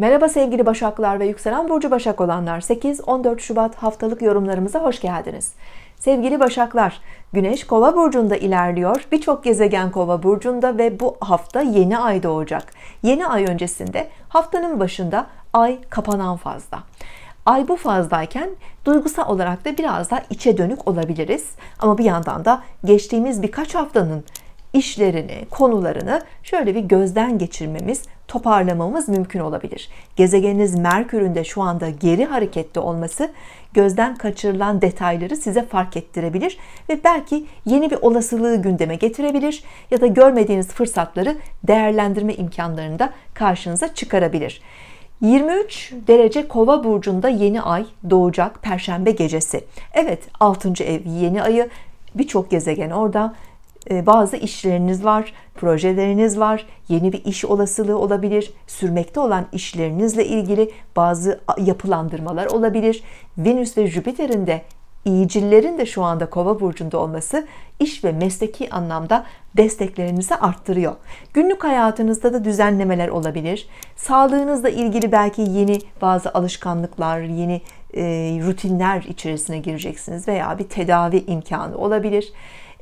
Merhaba sevgili Başaklar ve Yükselen Burcu Başak olanlar 8-14 Şubat haftalık yorumlarımıza hoş geldiniz. Sevgili Başaklar, Güneş Kova burcunda ilerliyor. Birçok gezegen Kova burcunda ve bu hafta yeni ay doğacak. Yeni ay öncesinde haftanın başında ay kapanan fazla. Ay bu fazdayken duygusal olarak da biraz daha içe dönük olabiliriz. Ama bir yandan da geçtiğimiz birkaç haftanın işlerini, konularını şöyle bir gözden geçirmemiz toparlamamız mümkün olabilir. Gezegeniniz Merkür'ün de şu anda geri harekette olması gözden kaçırılan detayları size fark ettirebilir ve belki yeni bir olasılığı gündeme getirebilir ya da görmediğiniz fırsatları değerlendirme imkanlarını da karşınıza çıkarabilir. 23 derece kova burcunda yeni ay doğacak perşembe gecesi. Evet 6. ev yeni ayı birçok gezegen orada ee, bazı işleriniz var, projeleriniz var, yeni bir iş olasılığı olabilir, sürmekte olan işlerinizle ilgili bazı yapılandırmalar olabilir. Venüs ve Jüpiter'in de iyicillerin de şu anda kova burcunda olması iş ve mesleki anlamda desteklerinizi arttırıyor. Günlük hayatınızda da düzenlemeler olabilir. Sağlığınızla ilgili belki yeni bazı alışkanlıklar, yeni e, rutinler içerisine gireceksiniz veya bir tedavi imkanı olabilir.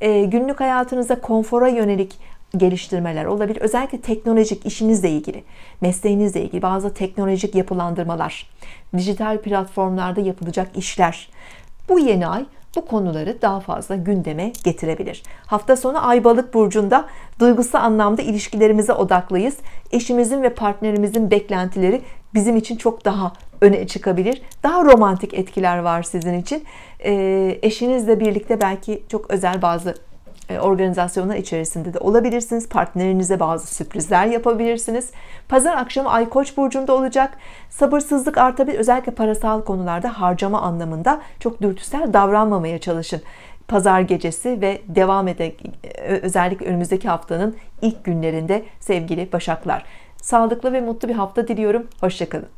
Ee, günlük hayatınızda konfora yönelik geliştirmeler olabilir. Özellikle teknolojik işinizle ilgili, mesleğinizle ilgili bazı teknolojik yapılandırmalar, dijital platformlarda yapılacak işler. Bu yeni ay bu konuları daha fazla gündeme getirebilir. Hafta sonu Ay Balık burcunda duygusal anlamda ilişkilerimize odaklıyız. Eşimizin ve partnerimizin beklentileri bizim için çok daha öne çıkabilir. Daha romantik etkiler var sizin için. E, eşinizle birlikte belki çok özel bazı e, organizasyonlar içerisinde de olabilirsiniz. Partnerinize bazı sürprizler yapabilirsiniz. Pazar akşamı Ay Koç burcunda olacak. Sabırsızlık artabilir. Özellikle parasal konularda harcama anlamında çok dürtüsel davranmamaya çalışın. Pazar gecesi ve devam ede e, özellikle önümüzdeki haftanın ilk günlerinde sevgili Başaklar. Sağlıklı ve mutlu bir hafta diliyorum. Hoşçakalın.